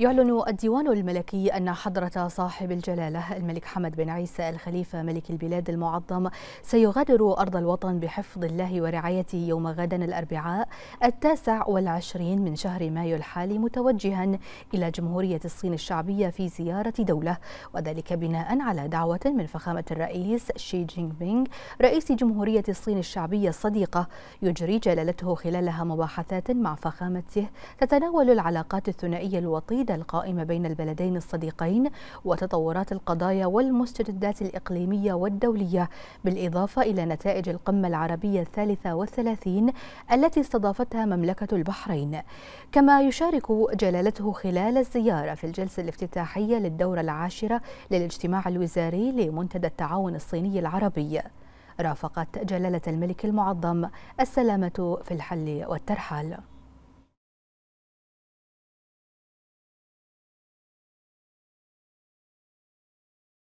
يعلن الديوان الملكي أن حضرة صاحب الجلالة الملك حمد بن عيسى الخليفة ملك البلاد المعظم سيغادر أرض الوطن بحفظ الله ورعايته يوم غدا الأربعاء التاسع والعشرين من شهر مايو الحالي متوجها إلى جمهورية الصين الشعبية في زيارة دولة وذلك بناء على دعوة من فخامة الرئيس شي جينغ بينغ رئيس جمهورية الصين الشعبية الصديقة يجري جلالته خلالها مباحثات مع فخامته تتناول العلاقات الثنائية الوطيدة الجديدة القائمة بين البلدين الصديقين وتطورات القضايا والمستجدات الإقليمية والدولية بالإضافة إلى نتائج القمة العربية الثالثة والثلاثين التي استضافتها مملكة البحرين كما يشارك جلالته خلال الزيارة في الجلسة الافتتاحية للدورة العاشرة للاجتماع الوزاري لمنتدى التعاون الصيني العربي رافقت جلالة الملك المعظم السلامة في الحل والترحال